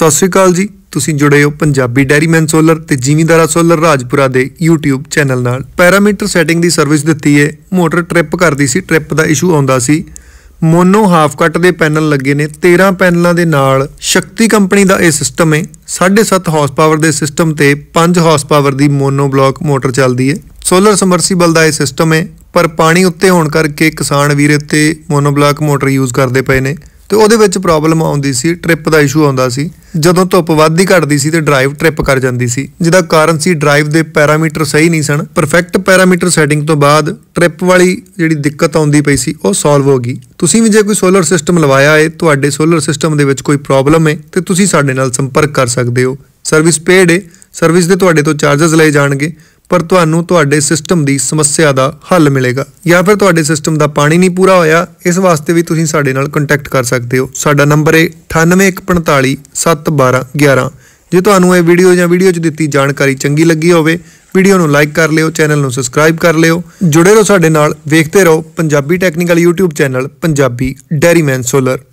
ਸਤਿ ਸ੍ਰੀ ਅਕਾਲ ਜੀ ਤੁਸੀਂ ਜੁੜੇ ਹੋ ਪੰਜਾਬੀ ਡੈਰੀਮੈਨ ਸੋਲਰ ਤੇ ਜ਼ਿਮੀਂਦਾਰਾ ਸੋਲਰ ਰਾਜਪੁਰਾ ਦੇ YouTube ਚੈਨਲ ਨਾਲ ਪੈਰਾਮੀਟਰ ਸੈਟਿੰਗ ਦੀ ਸਰਵਿਸ ਦਿੱਤੀ ਹੈ ਮੋਟਰ ਟ੍ਰਿਪ ਕਰਦੀ ਸੀ ਟ੍ਰਿਪ ਦਾ ਇਸ਼ੂ ਆਉਂਦਾ ਸੀ ਮੋਨੋ ਹਾਫ ਕੱਟ ਦੇ ਪੈਨਲ ਲੱਗੇ ਨੇ 13 ਪੈਨਲਾਂ ਦੇ ਨਾਲ ਸ਼ਕਤੀ ਕੰਪਨੀ ਦਾ ਇਹ ਸਿਸਟਮ ਹੈ 7.5 ਹਾਰਸ ਪਾਵਰ ਦੇ ਸਿਸਟਮ ਤੇ 5 ਹਾਰਸ ਪਾਵਰ ਦੀ ਮੋਨੋ ਬਲੌਕ ਮੋਟਰ ਚੱਲਦੀ ਹੈ ਸੋਲਰ ਸਮਰਸੀਬਲ ਦਾ ਇਹ ਸਿਸਟਮ ਹੈ ਪਰ ਪਾਣੀ ਉੱਤੇ ਹੋਣ ਕਰਕੇ ਕਿਸਾਨ ਵੀਰ ਇੱਥੇ ਮੋਨੋ ਬਲੌਕ ਮੋਟਰ ਯੂਜ਼ ਕਰਦੇ ਪਏ ਨੇ ਤੇ ਉਹਦੇ ਵਿੱਚ ਪ੍ਰੋਬਲਮ ਆਉਂਦੀ ਸੀ ਟ੍ਰਿਪ ਦਾ ਇਸ਼ੂ ਆਉਂਦਾ ਸੀ ਜਦੋਂ ਧੁੱਪ ਵੱਧਦੀ ਘਟਦੀ ਸੀ ਤੇ ਡਰਾਈਵ ਟ੍ਰਿਪ ਕਰ ਜਾਂਦੀ ਸੀ ਜਿਹਦਾ ਕਾਰਨ ਸੀ ਡਰਾਈਵ ਦੇ ਪੈਰਾਮੀਟਰ ਸਹੀ ਨਹੀਂ ਸਨ ਪਰਫੈਕਟ ਪੈਰਾਮੀਟਰ ਸੈਟਿੰਗ ਤੋਂ ਬਾਅਦ ਟ੍ਰਿਪ ਵਾਲੀ ਜਿਹੜੀ ਦਿੱਕਤ ਆਉਂਦੀ ਪਈ ਸੀ ਉਹ ਸੋਲਵ ਹੋ ਗਈ ਤੁਸੀਂ ਵੀ ਜੇ ਕੋਈ ਸੋਲਰ ਸਿਸਟਮ ਲਵਾਇਆ ਹੈ ਤੁਹਾਡੇ ਸੋਲਰ ਸਿਸਟਮ ਦੇ ਵਿੱਚ ਕੋਈ ਪ੍ਰੋਬਲਮ ਹੈ ਤੇ ਤੁਸੀਂ ਸਾਡੇ ਨਾਲ ਸੰਪਰਕ ਕਰ ਸਕਦੇ ਹੋ ਸਰਵਿਸ ਪੇਡ ਹੈ ਸਰਵਿਸ ਦੇ ਤੁਹਾਡੇ ਤੋਂ ਚਾਰजेस ਲਏ ਜਾਣਗੇ ਪਰ ਤੁਹਾਨੂੰ ਤੁਹਾਡੇ ਸਿਸਟਮ ਦੀ ਸਮੱਸਿਆ ਦਾ ਹੱਲ ਮਿਲੇਗਾ ਜਾਂ ਫਿਰ ਤੁਹਾਡੇ ਸਿਸਟਮ ਦਾ ਪਾਣੀ ਨਹੀਂ ਪੂਰਾ ਹੋਇਆ ਇਸ ਵਾਸਤੇ ਵੀ ਤੁਸੀਂ ਸਾਡੇ ਨਾਲ ਕੰਟੈਕਟ ਕਰ ਸਕਦੇ ਹੋ ਸਾਡਾ ਨੰਬਰ ਹੈ 9814571211 ਜੇ ਤੁਹਾਨੂੰ ਇਹ ਵੀਡੀਓ ਜਾਂ ਵੀਡੀਓ 'ਚ ਦਿੱਤੀ ਜਾਣਕਾਰੀ ਚੰਗੀ ਲੱਗੀ ਹੋਵੇ ਵੀਡੀਓ ਨੂੰ ਲਾਈਕ ਕਰ ਲਿਓ ਚੈਨਲ ਨੂੰ ਸਬਸਕ੍ਰਾਈਬ ਕਰ ਲਿਓ ਜੁੜੇ ਰਹੋ ਸਾਡੇ ਨਾਲ ਵੇਖਦੇ ਰਹੋ Punjabi technical YouTube channel Punjabi dairyman solar